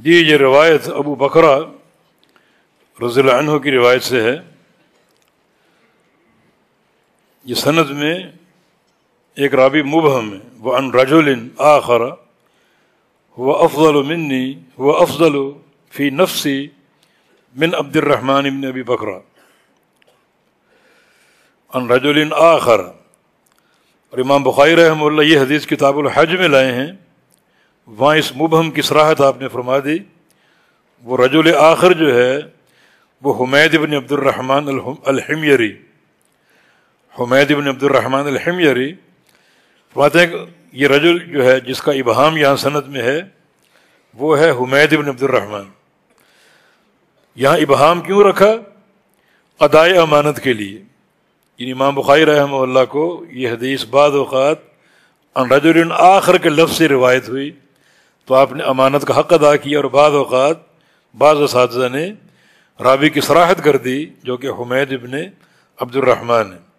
जी ये रिवायत अबू बकरा रज़ील्हो की रिवायत से है ये सनत में एक राबी मुबहम है वह अन रजुलिन आखरा हुआ अफजल मिन्नी व अफजल फ़ी नफसी मिन अब्दुलरहमान इबन अबी बकरा अन रजुलिन आखरा और इमाम बुखारी रहमल ये हदीस किताबुल हज में लाए हैं वहाँ इस मुबहम की सराहत आपने फरमा दी वो रजुल आखिर जो है वो हुमैद इबन अब्दुलरहमान अलहमयरी हुमैद इबन अब्दुलरहमान अलहमयरी फरमाते हैं ये रजुल जो है जिसका इबहाम यहाँ सनत में है वो है हुमैद इबन अब्दुलरहमान यहाँ इबहाम क्यों रखा अदाए अमानत के लिए इन इमाम बुखारी रहम को ये हदीस बाद अवत रजुल आखिर के लफ्ज़ से रिवायत हुई तो आपने अमानत का हक अदा किया और बाद अवत बाद ने रावी की सराहत कर दी जो कि हमेद इबन अब्दुलरहमान है